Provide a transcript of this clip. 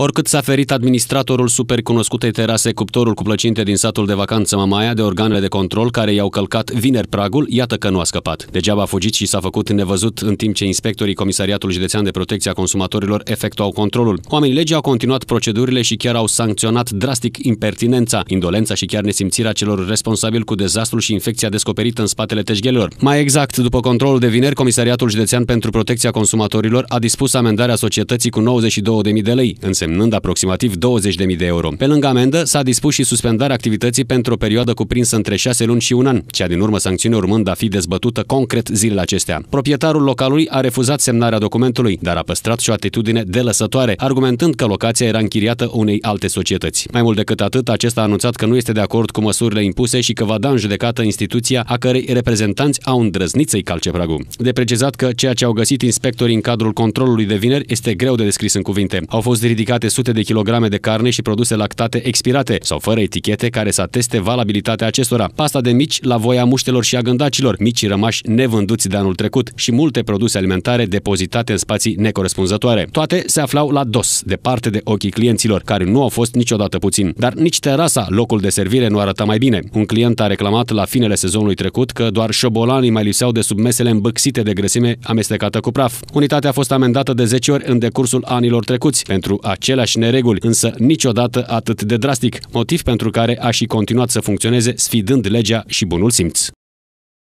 Oricât s-a ferit administratorul supercunoscutei terase cuptorul cu plăcinte din satul de vacanță Mamaia de organele de control care i-au călcat vineri pragul, iată că nu a scăpat. Degeaba a fugit și s-a făcut nevăzut în timp ce inspectorii Comisariatului Județean de Protecție a Consumatorilor efectuau controlul. Oamenii legii au continuat procedurile și chiar au sancționat drastic impertinența, indolența și chiar nesimțirea celor responsabili cu dezastrul și infecția descoperită în spatele teșghelilor. Mai exact, după controlul de vineri, Comisariatul Județean pentru Protecția Consumatorilor a dispus amendarea societății cu 92.000 de lei, în însemnând aproximativ 20.000 de euro. Pe lângă amendă, s-a dispus și suspendarea activității pentru o perioadă cuprinsă între 6 luni și un an, cea din urmă sancțiune urmând a fi dezbătută concret zilele acestea. Proprietarul localului a refuzat semnarea documentului, dar a păstrat și o atitudine delăsătoare, argumentând că locația era închiriată unei alte societăți. Mai mult decât atât, acesta a anunțat că nu este de acord cu măsurile impuse și că va da în judecată instituția a cărei reprezentanți au îndrăznit să-i calce pragul. De precizat că ceea ce au găsit inspectorii în cadrul controlului de vineri este greu de descris în cuvinte. Au fost ridicate ridicate sute de kilograme de carne și produse lactate expirate sau fără etichete care să ateste valabilitatea acestora. Pasta de mici la voia muștelor și a gândacilor, mici rămași nevânduți de anul trecut și multe produse alimentare depozitate în spații necorespunzătoare. Toate se aflau la dos, departe de ochii clienților, care nu au fost niciodată puțin. Dar nici terasa, locul de servire, nu arăta mai bine. Un client a reclamat la finele sezonului trecut că doar șobolanii mai lipseau de sub mesele îmbâxite de grăsime amestecată cu praf. Unitatea a fost amendată de 10 ori în decursul anilor trecuți pentru a aceleași nereguli, însă niciodată atât de drastic, motiv pentru care a și continuat să funcționeze sfidând legea și bunul simț.